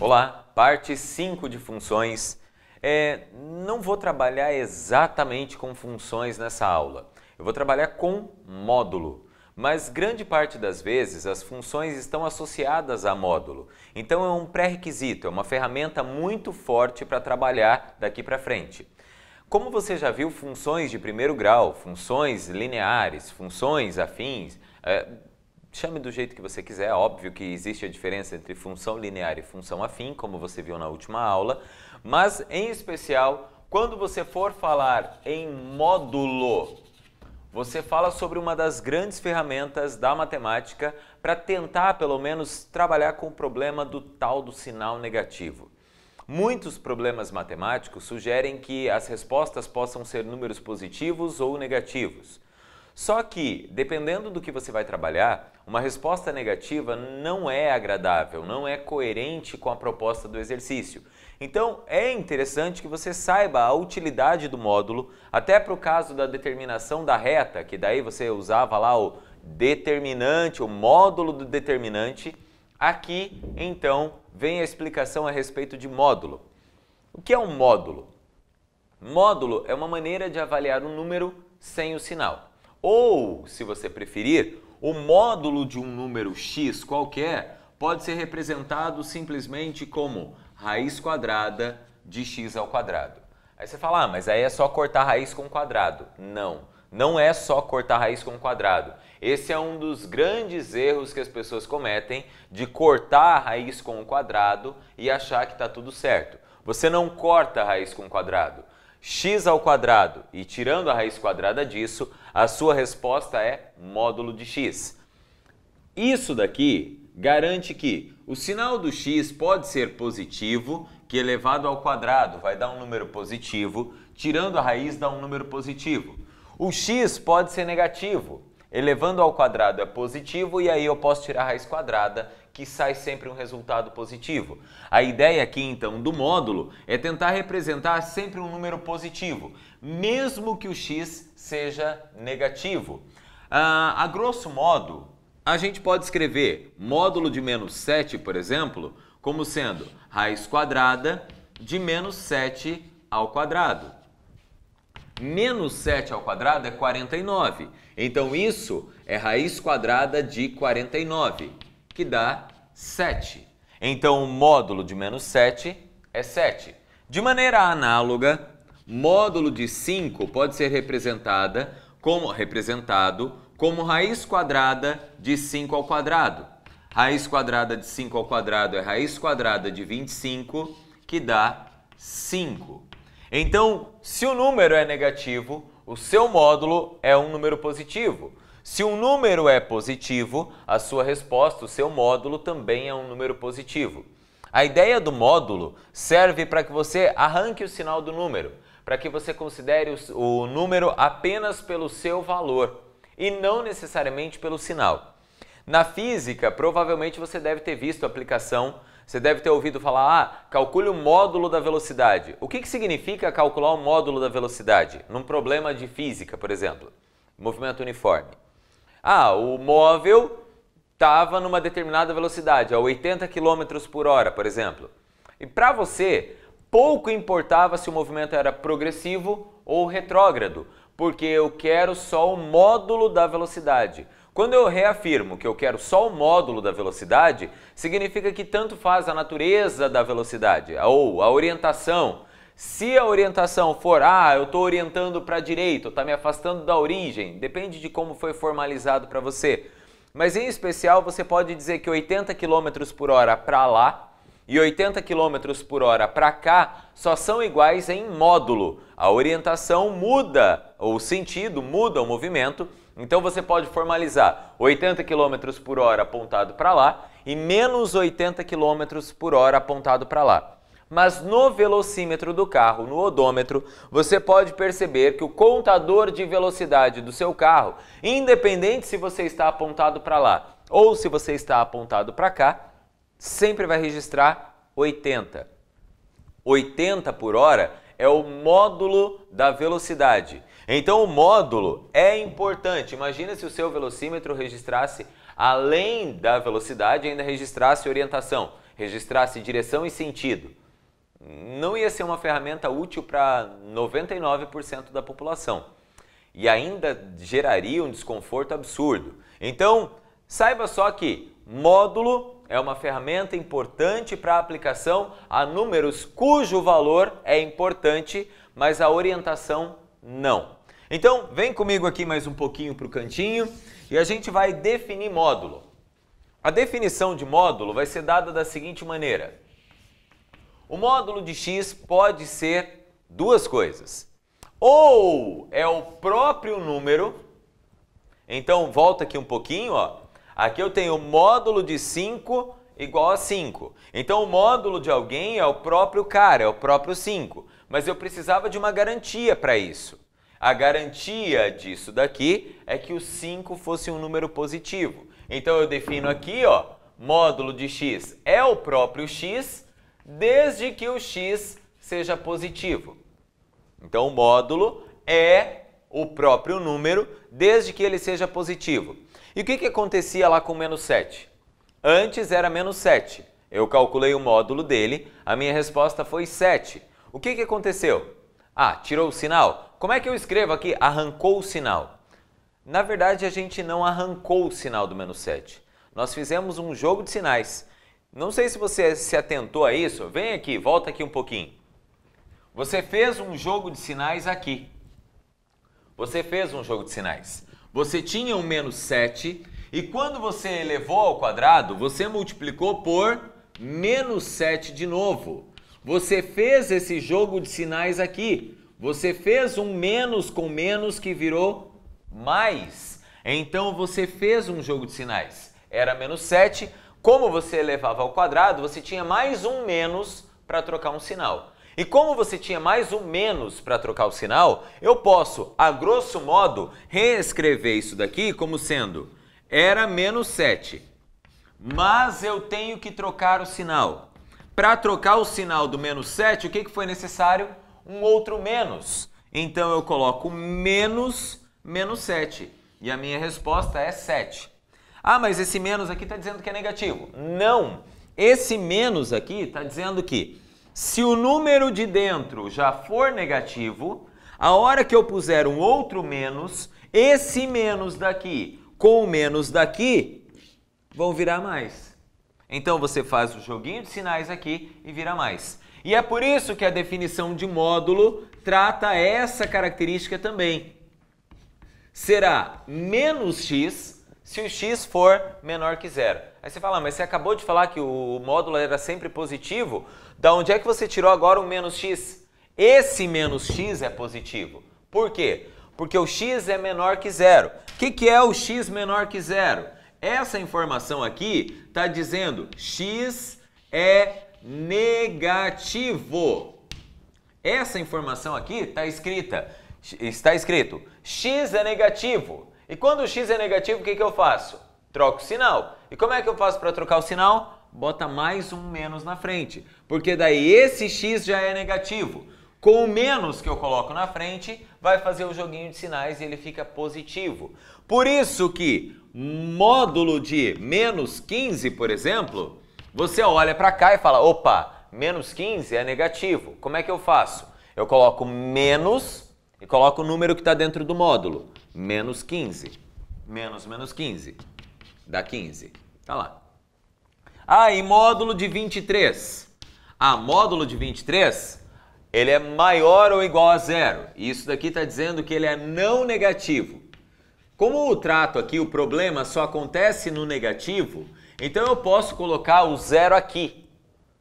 Olá, parte 5 de funções. É, não vou trabalhar exatamente com funções nessa aula. Eu vou trabalhar com módulo. Mas grande parte das vezes as funções estão associadas a módulo. Então é um pré-requisito, é uma ferramenta muito forte para trabalhar daqui para frente. Como você já viu, funções de primeiro grau, funções lineares, funções afins, é, chame do jeito que você quiser, é óbvio que existe a diferença entre função linear e função afim, como você viu na última aula, mas em especial, quando você for falar em módulo você fala sobre uma das grandes ferramentas da matemática para tentar, pelo menos, trabalhar com o problema do tal do sinal negativo. Muitos problemas matemáticos sugerem que as respostas possam ser números positivos ou negativos. Só que, dependendo do que você vai trabalhar, uma resposta negativa não é agradável, não é coerente com a proposta do exercício. Então é interessante que você saiba a utilidade do módulo, até para o caso da determinação da reta, que daí você usava lá o determinante, o módulo do determinante. Aqui, então, vem a explicação a respeito de módulo. O que é um módulo? Módulo é uma maneira de avaliar um número sem o sinal. Ou, se você preferir, o módulo de um número x qualquer pode ser representado simplesmente como raiz quadrada de x ao quadrado. Aí você fala, ah, mas aí é só cortar raiz com quadrado. Não, não é só cortar raiz com quadrado. Esse é um dos grandes erros que as pessoas cometem de cortar a raiz com o quadrado e achar que está tudo certo. Você não corta a raiz com quadrado. x ao quadrado e tirando a raiz quadrada disso, a sua resposta é módulo de x. Isso daqui garante que o sinal do x pode ser positivo, que elevado ao quadrado vai dar um número positivo, tirando a raiz dá um número positivo. O x pode ser negativo, elevando ao quadrado é positivo e aí eu posso tirar a raiz quadrada, que sai sempre um resultado positivo. A ideia aqui então do módulo é tentar representar sempre um número positivo, mesmo que o x seja negativo. Ah, a grosso modo, a gente pode escrever módulo de menos 7, por exemplo, como sendo raiz quadrada de menos 7 ao quadrado. Menos 7 ao quadrado é 49. Então, isso é raiz quadrada de 49, que dá 7. Então, o módulo de menos 7 é 7. De maneira análoga, módulo de 5 pode ser representada como, representado como raiz quadrada de 5 ao quadrado. Raiz quadrada de 5 ao quadrado é raiz quadrada de 25, que dá 5. Então, se o número é negativo, o seu módulo é um número positivo. Se um número é positivo, a sua resposta, o seu módulo também é um número positivo. A ideia do módulo serve para que você arranque o sinal do número, para que você considere o número apenas pelo seu valor e não necessariamente pelo sinal. Na física, provavelmente você deve ter visto a aplicação, você deve ter ouvido falar, ah, calcule o módulo da velocidade. O que, que significa calcular o módulo da velocidade? Num problema de física, por exemplo, movimento uniforme. Ah, o móvel estava numa determinada velocidade, a 80 km por hora, por exemplo. E para você, pouco importava se o movimento era progressivo ou retrógrado porque eu quero só o módulo da velocidade. Quando eu reafirmo que eu quero só o módulo da velocidade, significa que tanto faz a natureza da velocidade ou a orientação. Se a orientação for, ah, eu estou orientando para a direita, está me afastando da origem, depende de como foi formalizado para você. Mas em especial, você pode dizer que 80 km por hora para lá e 80 km por hora para cá só são iguais em módulo. A orientação muda, o sentido muda o movimento. Então você pode formalizar 80 km por hora apontado para lá e menos 80 km por hora apontado para lá. Mas no velocímetro do carro, no odômetro, você pode perceber que o contador de velocidade do seu carro, independente se você está apontado para lá ou se você está apontado para cá, sempre vai registrar 80. 80 por hora é o módulo da velocidade. Então o módulo é importante. Imagina se o seu velocímetro registrasse, além da velocidade, ainda registrasse orientação, registrasse direção e sentido. Não ia ser uma ferramenta útil para 99% da população. E ainda geraria um desconforto absurdo. Então, saiba só que módulo é uma ferramenta importante para aplicação a números cujo valor é importante, mas a orientação não. Então, vem comigo aqui mais um pouquinho para o cantinho e a gente vai definir módulo. A definição de módulo vai ser dada da seguinte maneira. O módulo de x pode ser duas coisas. Ou é o próprio número, então volta aqui um pouquinho, ó, Aqui eu tenho módulo de 5 igual a 5. Então o módulo de alguém é o próprio cara, é o próprio 5. Mas eu precisava de uma garantia para isso. A garantia disso daqui é que o 5 fosse um número positivo. Então eu defino aqui, ó, módulo de x é o próprio x, desde que o x seja positivo. Então o módulo é o próprio número, desde que ele seja positivo. E o que, que acontecia lá com menos 7? Antes era menos 7. Eu calculei o módulo dele, a minha resposta foi 7. O que, que aconteceu? Ah, tirou o sinal. Como é que eu escrevo aqui? Arrancou o sinal. Na verdade, a gente não arrancou o sinal do menos 7. Nós fizemos um jogo de sinais. Não sei se você se atentou a isso. Vem aqui, volta aqui um pouquinho. Você fez um jogo de sinais aqui. Você fez um jogo de sinais você tinha um menos 7 e quando você elevou ao quadrado, você multiplicou por menos 7 de novo. Você fez esse jogo de sinais aqui. Você fez um menos com menos que virou mais. Então você fez um jogo de sinais. Era menos 7. Como você elevava ao quadrado, você tinha mais um menos para trocar um sinal. E como você tinha mais ou menos para trocar o sinal, eu posso, a grosso modo, reescrever isso daqui como sendo era menos 7, mas eu tenho que trocar o sinal. Para trocar o sinal do menos 7, o que, que foi necessário? Um outro menos. Então eu coloco menos menos 7 e a minha resposta é 7. Ah, mas esse menos aqui está dizendo que é negativo. Não! Esse menos aqui está dizendo que se o número de dentro já for negativo, a hora que eu puser um outro menos, esse menos daqui com o menos daqui vão virar mais. Então você faz o joguinho de sinais aqui e vira mais. E é por isso que a definição de módulo trata essa característica também. Será menos x se o x for menor que zero. Aí você fala, ah, mas você acabou de falar que o módulo era sempre positivo, da onde é que você tirou agora o menos x? Esse menos x é positivo. Por quê? Porque o x é menor que zero. O que, que é o x menor que zero? Essa informação aqui está dizendo x é negativo. Essa informação aqui está escrita, está escrito x é negativo. E quando o x é negativo, o que, que eu faço? Troco o sinal. E como é que eu faço para trocar o sinal? Bota mais um menos na frente, porque daí esse x já é negativo. Com o menos que eu coloco na frente, vai fazer o joguinho de sinais e ele fica positivo. Por isso que módulo de menos 15, por exemplo, você olha para cá e fala, opa, menos 15 é negativo. Como é que eu faço? Eu coloco menos e coloco o número que está dentro do módulo. Menos 15. Menos menos 15. Dá 15. Tá lá. Ah, e módulo de 23. Ah, módulo de 23, ele é maior ou igual a zero. Isso daqui está dizendo que ele é não negativo. Como o trato aqui, o problema só acontece no negativo, então eu posso colocar o zero aqui.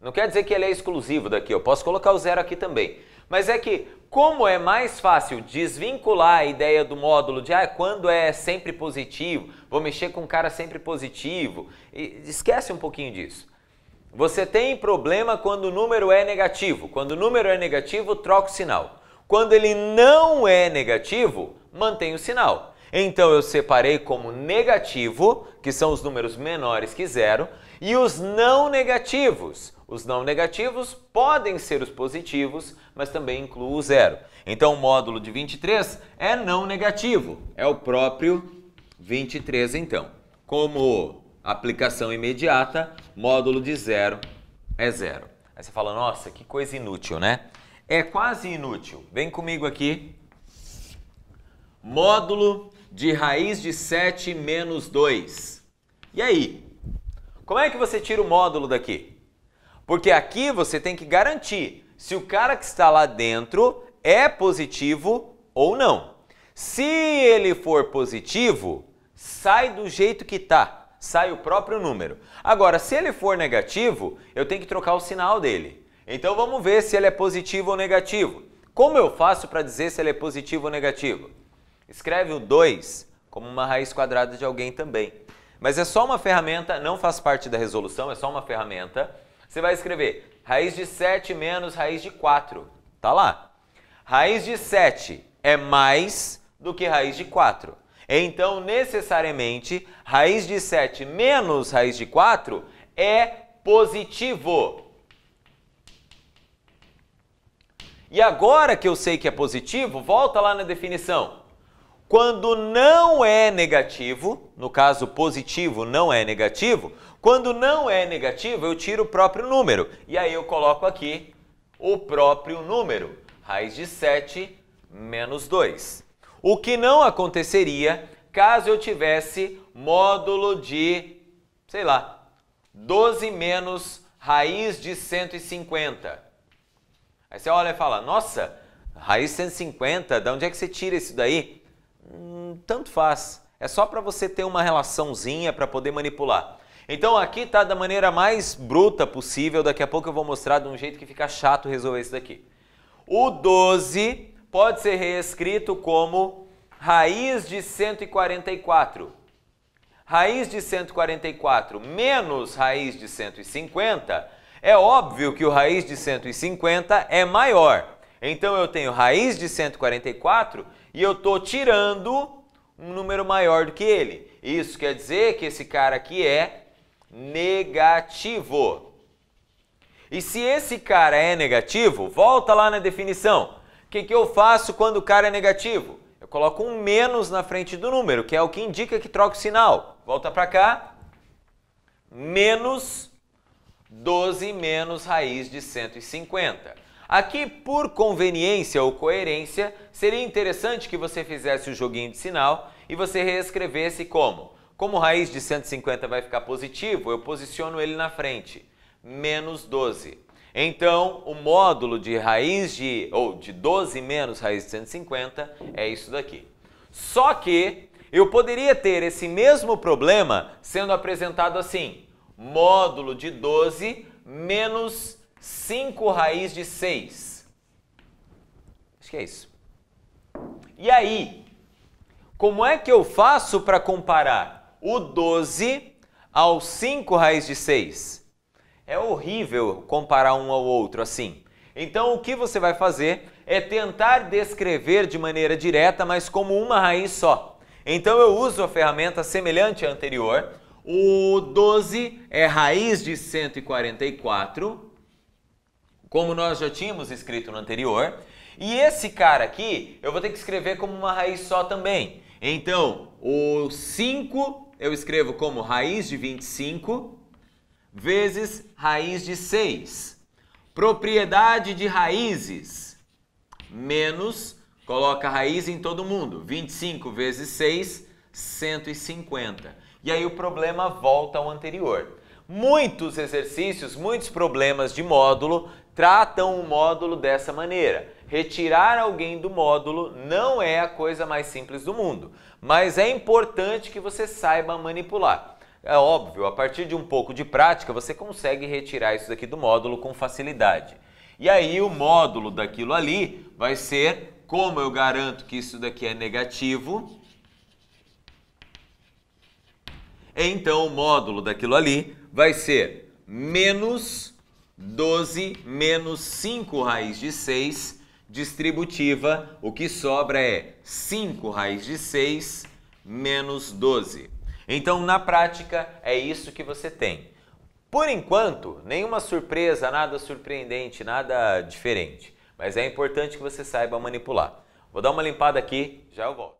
Não quer dizer que ele é exclusivo daqui, eu posso colocar o zero aqui também. Mas é que como é mais fácil desvincular a ideia do módulo de ah, quando é sempre positivo, vou mexer com um cara sempre positivo, e esquece um pouquinho disso. Você tem problema quando o número é negativo. Quando o número é negativo, troca o sinal. Quando ele não é negativo, mantém o sinal. Então eu separei como negativo, que são os números menores que zero, e os não negativos. Os não negativos podem ser os positivos, mas também incluo o zero. Então o módulo de 23 é não negativo, é o próprio 23 então. Como aplicação imediata, módulo de zero é zero. Aí você fala, nossa, que coisa inútil, né? É quase inútil. Vem comigo aqui. Módulo de raiz de 7 menos 2. E aí? Como é que você tira o módulo daqui? Porque aqui você tem que garantir se o cara que está lá dentro é positivo ou não. Se ele for positivo, sai do jeito que está, sai o próprio número. Agora, se ele for negativo, eu tenho que trocar o sinal dele. Então vamos ver se ele é positivo ou negativo. Como eu faço para dizer se ele é positivo ou negativo? Escreve o 2 como uma raiz quadrada de alguém também. Mas é só uma ferramenta, não faz parte da resolução, é só uma ferramenta. Você vai escrever raiz de 7 menos raiz de 4. Tá lá. Raiz de 7 é mais do que raiz de 4. Então, necessariamente, raiz de 7 menos raiz de 4 é positivo. E agora que eu sei que é positivo, volta lá na definição. Quando não é negativo, no caso positivo não é negativo, quando não é negativo, eu tiro o próprio número. E aí eu coloco aqui o próprio número, raiz de 7 menos 2. O que não aconteceria caso eu tivesse módulo de, sei lá, 12 menos raiz de 150. Aí você olha e fala, nossa, raiz 150, de onde é que você tira isso daí? hum, tanto faz. É só para você ter uma relaçãozinha para poder manipular. Então aqui tá da maneira mais bruta possível, daqui a pouco eu vou mostrar de um jeito que fica chato resolver isso daqui. O 12 pode ser reescrito como raiz de 144. Raiz de 144 menos raiz de 150, é óbvio que o raiz de 150 é maior. Então eu tenho raiz de 144 e eu estou tirando um número maior do que ele. Isso quer dizer que esse cara aqui é negativo. E se esse cara é negativo, volta lá na definição. O que, que eu faço quando o cara é negativo? Eu coloco um menos na frente do número, que é o que indica que troca o sinal. Volta para cá. Menos 12 menos raiz de 150. Aqui, por conveniência ou coerência, seria interessante que você fizesse o joguinho de sinal e você reescrevesse como? Como raiz de 150 vai ficar positivo, eu posiciono ele na frente. Menos 12. Então, o módulo de raiz de, ou de 12 menos raiz de 150 é isso daqui. Só que eu poderia ter esse mesmo problema sendo apresentado assim, módulo de 12 menos 5 raiz de 6. Acho que é isso. E aí, como é que eu faço para comparar o 12 ao 5 raiz de 6? É horrível comparar um ao outro assim. Então, o que você vai fazer é tentar descrever de maneira direta, mas como uma raiz só. Então, eu uso a ferramenta semelhante à anterior. O 12 é raiz de 144 como nós já tínhamos escrito no anterior. E esse cara aqui, eu vou ter que escrever como uma raiz só também. Então, o 5 eu escrevo como raiz de 25 vezes raiz de 6. Propriedade de raízes, menos, coloca raiz em todo mundo. 25 vezes 6, 150. E aí o problema volta ao anterior. Muitos exercícios, muitos problemas de módulo tratam o módulo dessa maneira. Retirar alguém do módulo não é a coisa mais simples do mundo, mas é importante que você saiba manipular. É óbvio, a partir de um pouco de prática você consegue retirar isso daqui do módulo com facilidade. E aí o módulo daquilo ali vai ser como eu garanto que isso daqui é negativo, Então o módulo daquilo ali vai ser menos 12 menos 5 raiz de 6 distributiva. O que sobra é 5 raiz de 6 menos 12. Então, na prática, é isso que você tem. Por enquanto, nenhuma surpresa, nada surpreendente, nada diferente. Mas é importante que você saiba manipular. Vou dar uma limpada aqui, já eu volto.